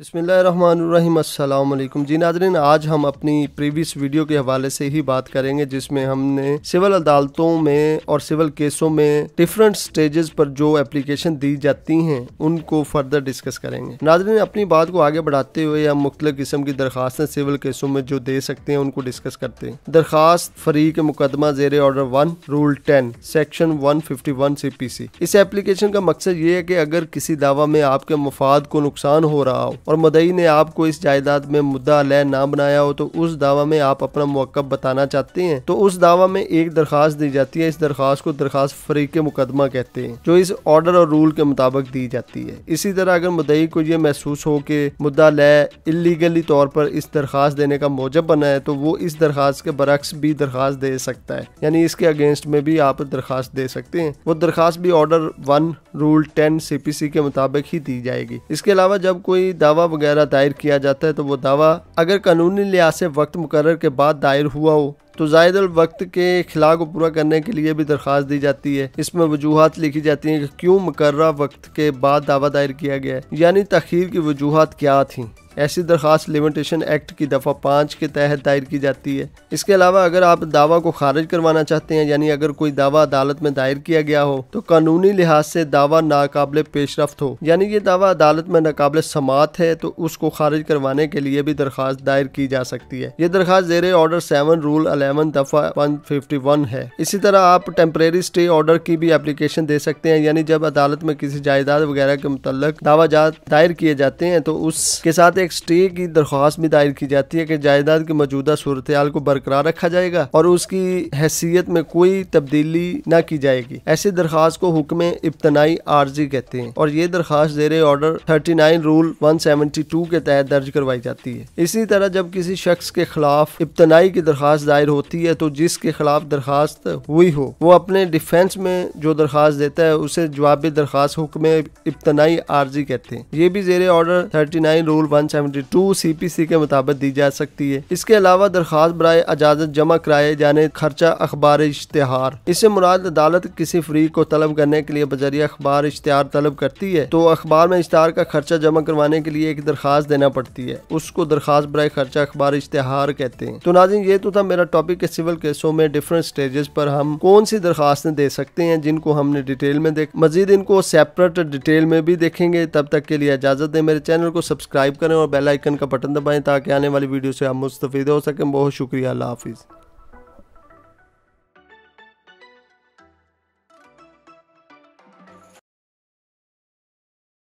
अस्सलाम वालेकुम जी नाजरीन आज हम अपनी प्रीवियस वीडियो के हवाले से ही बात करेंगे जिसमें हमने सिविल अदालतों में और सिविल केसों में डिफरेंट स्टेजेस पर जो एप्लीकेशन दी जाती हैं उनको फर्दर डिस्कस करेंगे नाजरीन अपनी बात को आगे बढ़ाते हुए हम मुख्तलिफ किस्म की दरखास्तें सिविल केसों में जो दे सकते हैं उनको डिस्कस करते हैं दरखास्त फरीक मुकदमा जेर order one rule ten section one fifty one C P C इस एप्लीकेशन का मकसद ये है कि अगर किसी दावा में आपके मफाद को नुकसान हो रहा हो और मदई ने आपको इस जायदाद में मुद्दा लय ना बनाया हो तो उस दावा में आप अपना मौक़ बताना चाहते हैं तो उस दावा में एक दरख्वास्त दी जाती है इस दरख्वास्त को दरख्वास्त फरीक मुकदमा कहते हैं जो इस ऑर्डर और रूल के मुताबिक दी जाती है इसी तरह अगर मदई को यह महसूस हो कि मुद्दा लय इलीगली तौर पर इस दरख्वास्त देने का मौजब बना है तो वो इस दरख्वास्त के बरक्स भी दरख्वास्त दे सकता है यानी इसके अगेंस्ट में भी आप दरख्वास्त दे सकते हैं वो दरख्वास्त भी order one rule ten C के मुताबिक ही दी जाएगी इसके अलावा जब कोई दावा दावा वगैरह दायर किया जाता है तो वो दावा अगर कानूनी लिहाज से वक्त मुकर के बाद दायर हुआ हो तो जायद वक्त के खिला को पूरा करने के लिए भी दरख्वास्त दी जाती है इसमें वजूहत लिखी जाती है कि क्यों मुकर्रा वक्त के बाद दावा दायर किया गया है यानी तखीर की वजूहत क्या थी ऐसी दरख्वास्त लिमिटेशन एक्ट की दफ़ा पाँच के तहत दायर की जाती है इसके अलावा अगर आप दावा को खारिज करवाना चाहते हैं यानी अगर कोई दावा अदालत में दायर किया गया हो तो कानूनी लिहाज से दावा नाकबले पेशरफ हो यानी ये दावा अदालत में नाकबले समात है तो उसको खारिज करवाने के लिए भी दरख्वास्त दायर की जा सकती है ये दरख्वास्त जेर ऑर्डर सेवन रूल अलेवन दफ़ा वन फिफ्टी वन है इसी तरह आप टेम्परेरी स्टे ऑर्डर की भी एप्लीकेशन दे सकते हैं यानी जब अदालत में किसी जायदाद वगैरह के मुतल दावा दायर किए जाते हैं तो उसके साथ एक एक स्टे की दरख्वास्त भी दायर की जाती है कि जायदाद की मौजूदा सूरत को बरकरार रखा जाएगा और उसकी हैसियत में कोई तब्दीली न की जाएगी ऐसी दरख्वास्त को हुक्म इब्तनाई आर्जी कहते हैं और ये दरख्वास्त जेर order thirty nine rule one seventy two के तहत दर्ज करवाई जाती है इसी तरह जब किसी शख्स के खिलाफ इब्तनाई की दरख्वास्त दायर होती है तो जिसके खिलाफ दरख्वास्त हुई हो वो अपने डिफेंस में जो दरख्वास्त देता है उसे जवाब दरख्वास्त हुक्म इब्तनाई आर्जी कहते हैं ये भी जेर order thirty nine rule one 172 CPC के मुताबिक दी जा सकती है इसके अलावा दरख्वास्त बरए इजाजत जमा कराए जाने खर्चा अखबार इश्तहार इससे मुराद अदालत किसी फरीक को तलब करने के लिए बजरिया अखबार इश्तहार तलब करती है तो अखबार में इश्तहार का खर्चा जमा करवाने के लिए एक दरख्वास्त देना पड़ती है उसको दरख्वास्त बरए खर्चा अखबार इश्तहार कहते हैं तो नाजिन ये तो था मेरा टॉपिक के सिविल केसों में डिफरेंट स्टेजेस पर हम कौन सी दरखास्तें दे सकते हैं जिनको हमने डिटेल में देख मजीद इनको सेपरेट डिटेल में भी देखेंगे तब तक के लिए इजाजत दें मेरे चैनल को सब्सक्राइब करें और बेल आइकन का बटन दबाएं ताकि आने वाली वीडियो से आप मुस्तफ़ हो सकें बहुत शुक्रिया अल्लाह हाफिज़